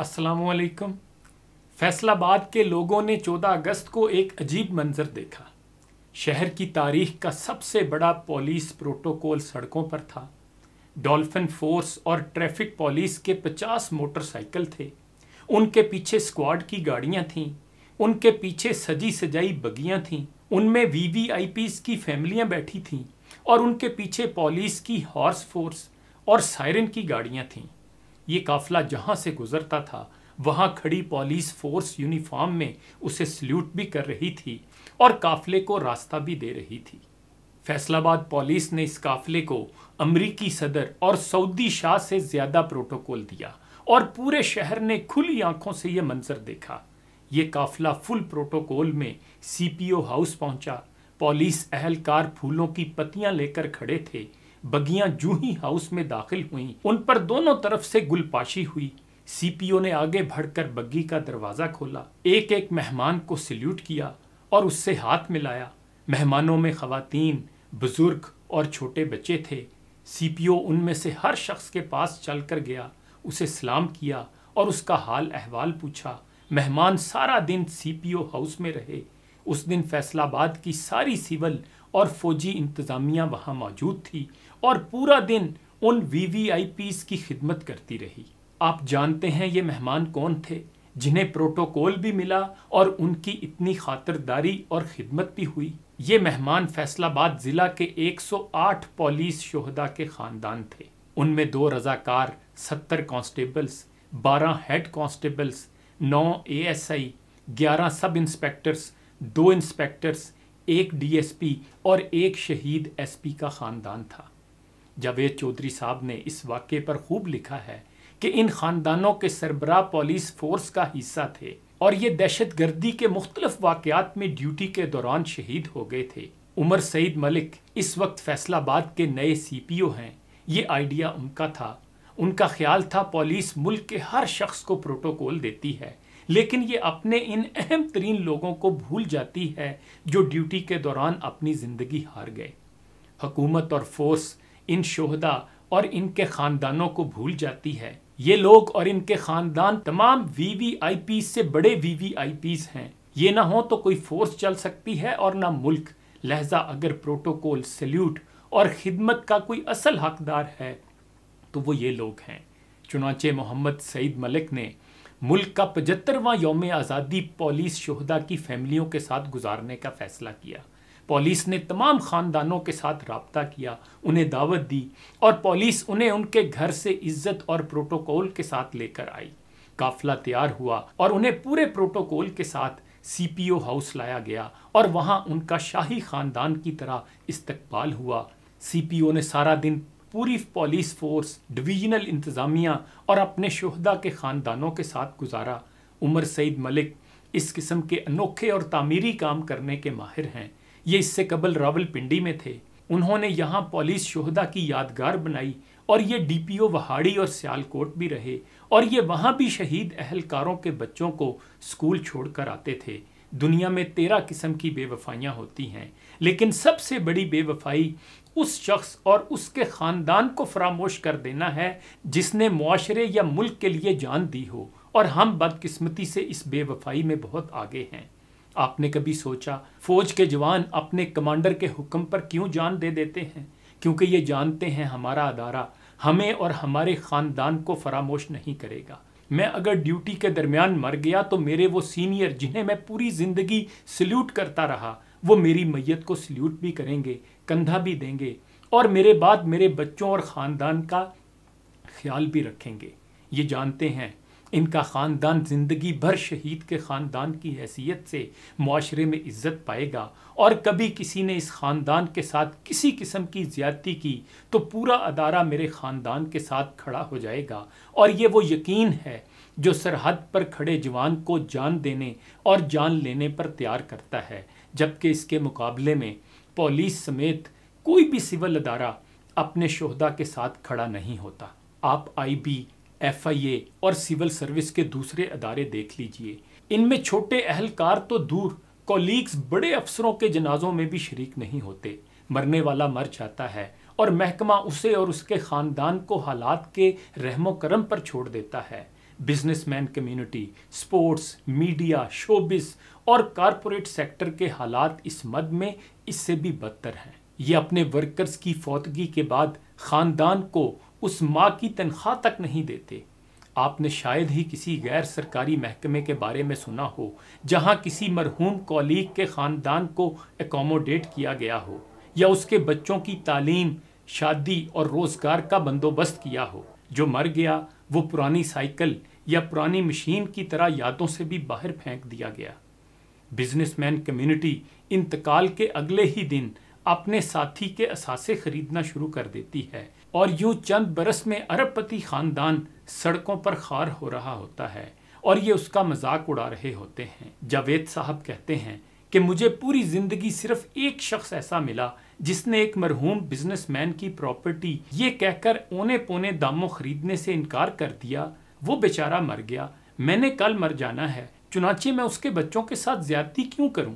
असलकम फैसलाबाद के लोगों ने 14 अगस्त को एक अजीब मंजर देखा शहर की तारीख का सबसे बड़ा पुलिस प्रोटोकॉल सड़कों पर था डॉल्फिन फोर्स और ट्रैफिक पुलिस के 50 मोटरसाइकिल थे उनके पीछे स्क्वाड की गाड़ियां थीं उनके पीछे सजी सजाई बगियां थीं उनमें वी वी आई पीस की फैमिलियां बैठी थीं और उनके पीछे पुलिस की हॉर्स फोर्स और सायरन की गाड़ियाँ थीं ये काफिला जहाँ से गुजरता था वहाँ खड़ी पुलिस फोर्स यूनिफॉर्म में उसे सल्यूट भी कर रही थी और काफिले को रास्ता भी दे रही थी फैसलाबाद पुलिस ने इस काफिले को अमरीकी सदर और सऊदी शाह से ज़्यादा प्रोटोकॉल दिया और पूरे शहर ने खुली आंखों से यह मंजर देखा ये काफिला फुल प्रोटोकॉल में सीपीओ हाउस पहुंचा पुलिस अहलकार फूलों की पत्तियां लेकर खड़े थे बगियां जू ही हाउस में दाखिल हुईं उन पर दोनों तरफ से गुलपाशी हुई सीपीओ ने आगे बढ़कर बग्गी का दरवाज़ा खोला एक एक मेहमान को सल्यूट किया और उससे हाथ मिलाया मेहमानों में खातन बुज़ुर्ग और छोटे बच्चे थे सीपीओ उनमें से हर शख्स के पास चल गया उसे सलाम किया और उसका हाल अहवाल पूछा मेहमान सारा दिन सीपीओ हाउस में रहे उस दिन फैसलाबाद की सारी सिविल और फौजी इंतज़ामिया वहाँ मौजूद थी और पूरा दिन उन वी वी आई पीस की खिदमत करती रही आप जानते हैं ये मेहमान कौन थे जिन्हें प्रोटोकॉल भी मिला और उनकी इतनी खातरदारी और खिदमत भी हुई ये मेहमान फैसलाबाद ज़िला के 108 पुलिस शोहदा के ख़ानदान थे उनमें दो रजाकार सत्तर कांस्टेबल्स बारह हेड कांस्टेबल्स नौ एएसआई, ग्यारह सब इंस्पेक्टर्स दो इंस्पेक्टर्स एक डीएसपी और एक शहीद एसपी का ख़ानदान था जावेद चौधरी साहब ने इस वाक्य पर खूब लिखा है कि इन ख़ानदानों के सरबरा पुलिस फोर्स का हिस्सा थे और ये दहशत गर्दी के मुख्तलफ वाक़ात में ड्यूटी के दौरान शहीद हो गए थे उमर सईद मलिक इस वक्त फैसलाबाद के नए सी पी ओ हैं ये आइडिया उनका था उनका ख्याल था पुलिस मुल्क के हर शख्स को प्रोटोकॉल देती है लेकिन ये अपने इन अहम तरीन लोगों को भूल जाती है जो ड्यूटी के दौरान अपनी ज़िंदगी हार गए हकूमत और फोर्स इन शहदा और इनके ख़ानदानों को भूल जाती है ये लोग और इनके ख़ानदान तमाम वी वी आई पी से बड़े वी वी आई पीज़ हैं ये ना हो तो कोई फोर्स चल सकती है और ना मुल्क लहजा अगर प्रोटोकॉल सल्यूट और खिदमत का कोई असल हकदार है तो वो ये लोग हैं चुनाचे मोहम्मद सईद मलिक ने मुल्क का पचहत्तरवां योम आज़ादी पॉलिस शहदा की फैमिलियों के साथ गुजारने का फैसला किया पॉलिस ने तमाम ख़ानदानों के साथ रबता किया उन्हें दावत दी और पॉलिस उन्हें उनके घर से इज्जत और प्रोटोकॉल के साथ लेकर आई काफिला तैयार हुआ और उन्हें पूरे प्रोटोकॉल के साथ सीपीओ हाउस लाया गया और वहाँ उनका शाही ख़ानदान की तरह इस्तकबाल हुआ सीपीओ ने सारा दिन पूरी पुलिस फोर्स डिवीजनल इंतज़ामिया और अपने शहदा के ख़ानदानों के साथ गुजारा उमर सईद मलिक इस किस्म के अनोखे और तामीरी काम करने के माहिर हैं ये इससे कबल रावलपिंडी में थे उन्होंने यहाँ पुलिस शहदा की यादगार बनाई और ये डीपीओ वहाड़ी और सियालकोट भी रहे और ये वहाँ भी शहीद अहलकारों के बच्चों को स्कूल छोड़कर आते थे दुनिया में तेरह किस्म की बेवफाइयाँ होती हैं लेकिन सबसे बड़ी बेवफाई उस शख्स और उसके ख़ानदान को फरामोश कर देना है जिसने माशरे या मुल्क के लिए जान दी हो और हम बदकिस्मती से इस बेवफाई में बहुत आगे हैं आपने कभी सोचा फ़ौज के जवान अपने कमांडर के हुक्म पर क्यों जान दे देते हैं क्योंकि ये जानते हैं हमारा अदारा हमें और हमारे ख़ानदान को फरामोश नहीं करेगा मैं अगर ड्यूटी के दरमियान मर गया तो मेरे वो सीनियर जिन्हें मैं पूरी ज़िंदगी सल्यूट करता रहा वो मेरी मैयत को सल्यूट भी करेंगे कंधा भी देंगे और मेरे बाद मेरे बच्चों और ख़ानदान का ख्याल भी रखेंगे ये जानते हैं इनका ख़ानदान ज़िंदगी भर शहीद के ख़ानदान की हैसियत से माशरे में इज़्ज़त पाएगा और कभी किसी ने इस ख़ानदान के साथ किसी किस्म की ज़्यादती की तो पूरा अदारा मेरे ख़ानदान के साथ खड़ा हो जाएगा और ये वो यकीन है जो सरहद पर खड़े जवान को जान देने और जान लेने पर तैयार करता है जबकि इसके मुकाबले में पुलिस समेत कोई भी सिविल अदारा अपने शहदा के साथ खड़ा नहीं होता आप आईबी, एफआईए और सिविल सर्विस के दूसरे अदारे देख लीजिए इनमें छोटे अहलकार तो दूर कॉलीग्स बड़े अफसरों के जनाजों में भी शरीक नहीं होते मरने वाला मर जाता है और महकमा उसे और उसके ख़ानदान को हालात के रहमो करम पर छोड़ देता है businessman community sports media showbiz और कारपोरेट सेक्टर के हालात इस मद में इससे भी बदतर हैं ये अपने वर्कर्स की फौतगी के बाद ख़ानदान को उस माँ की तनख्वाह तक नहीं देते आपने शायद ही किसी गैर सरकारी महकमे के बारे में सुना हो जहाँ किसी मरहूम कॉलीग के ख़ानदान को एकोमोडेट किया गया हो या उसके बच्चों की तालीम शादी और रोज़गार का बंदोबस्त किया हो जो मर गया वो पुरानी साइकिल या पुरानी मशीन की तरह यादों से भी बाहर फेंक दिया गया बिजनेसमैन कम्युनिटी इंतकाल के अगले ही दिन अपने साथी के असासे खरीदना शुरू कर देती है और यूं चंद बरस में अरबपति खानदान सड़कों पर खार हो रहा होता है और ये उसका मजाक उड़ा रहे होते हैं जावेद साहब कहते हैं कि मुझे पूरी जिंदगी सिर्फ एक शख्स ऐसा मिला जिसने एक मरहूम बिजनेसमैन की प्रॉपर्टी ये कहकर ओने पोने दामों खरीदने से इनकार कर दिया वो बेचारा मर गया मैंने कल मर जाना है चुनाचे मैं उसके बच्चों के साथ ज्यादती क्यों करूं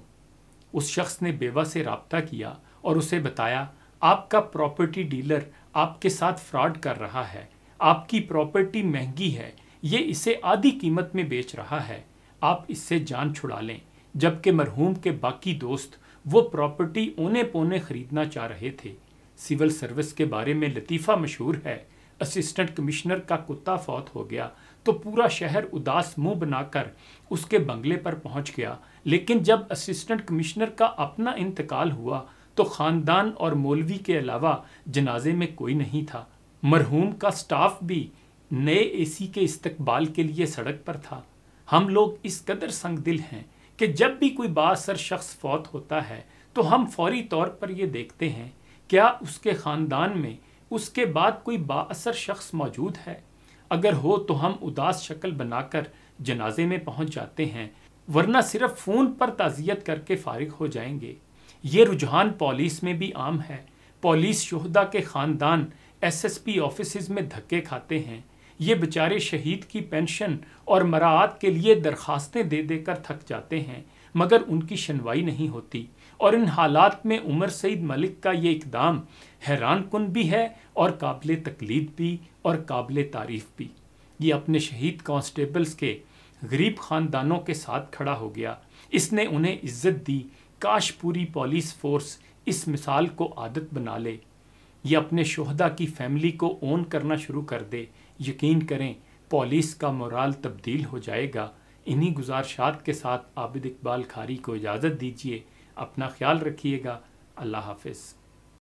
उस शख्स ने बेवा से रबता किया और उसे बताया आपका प्रॉपर्टी डीलर आपके साथ फ्रॉड कर रहा है आपकी प्रॉपर्टी महंगी है ये इसे आधी कीमत में बेच रहा है आप इससे जान छुड़ा लें जबकि मरहूम के बाकी दोस्त वो प्रॉपर्टी ओने पोने खरीदना चाह रहे थे सिविल सर्विस के बारे में लतीफ़ा मशहूर है असिस्टेंट कमिश्नर का कुत्ता फौत हो गया तो पूरा शहर उदास मुंह बनाकर उसके बंगले पर पहुंच गया लेकिन जब असिस्टेंट कमिश्नर का अपना इंतकाल हुआ तो ख़ानदान और मौलवी के अलावा जनाजे में कोई नहीं था मरहूम का स्टाफ भी नए एसी के इस्तकबाल के लिए सड़क पर था हम लोग इस कदर संग दिल हैं कि जब भी कोई बासर शख्स फौत होता है तो हम फौरी तौर पर यह देखते हैं क्या उसके ख़ानदान में उसके बाद कोई बासर शख्स मौजूद है अगर हो तो हम उदास शक्ल बनाकर जनाजे में पहुंच जाते हैं वरना सिर्फ फ़ोन पर ताज़ियत करके फारिग हो जाएंगे ये रुझान पॉलिस में भी आम है पॉलिस शहदा के ख़ानदान एसएसपी ऑफिस में धक्के खाते हैं ये बेचारे शहीद की पेंशन और मराहत के लिए दरखास्तें दे देकर थक जाते हैं मगर उनकी सुनवाई नहीं होती और इन हालात में उमर सईद मलिक का ये इकदाम हैरान कन भी है और काबिल तकलीद भी और काबिल तारीफ भी ये अपने शहीद कांस्टेबल्स के गरीब ख़ानदानों के साथ खड़ा हो गया इसने उन्हें इज्जत दी काश पूरी पुलिस फोर्स इस मिसाल को आदत बना ले ये अपने शहदा की फैमिली को ओन करना शुरू कर दे यकीन करें पॉलिस का मोराल तब्दील हो जाएगा इन्हीं गुजारशात के साथ आबिद इकबाल खारी को इजाज़त दीजिए अपना ख्याल रखिएगा अल्लाह हाफिज़